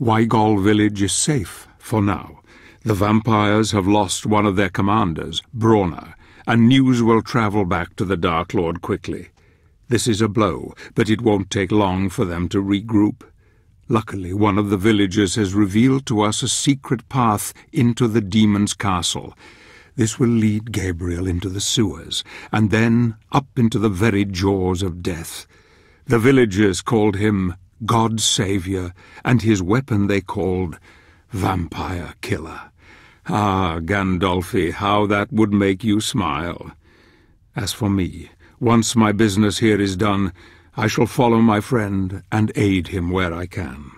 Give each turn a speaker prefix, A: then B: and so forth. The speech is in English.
A: Weigall village is safe, for now. The vampires have lost one of their commanders, Brauner, and news will travel back to the Dark Lord quickly. This is a blow, but it won't take long for them to regroup. Luckily, one of the villagers has revealed to us a secret path into the demon's castle. This will lead Gabriel into the sewers, and then up into the very jaws of death. The villagers called him God's Saviour, and his weapon they called Vampire Killer. Ah, Gandolfi, how that would make you smile! As for me, once my business here is done, I shall follow my friend and aid him where I can.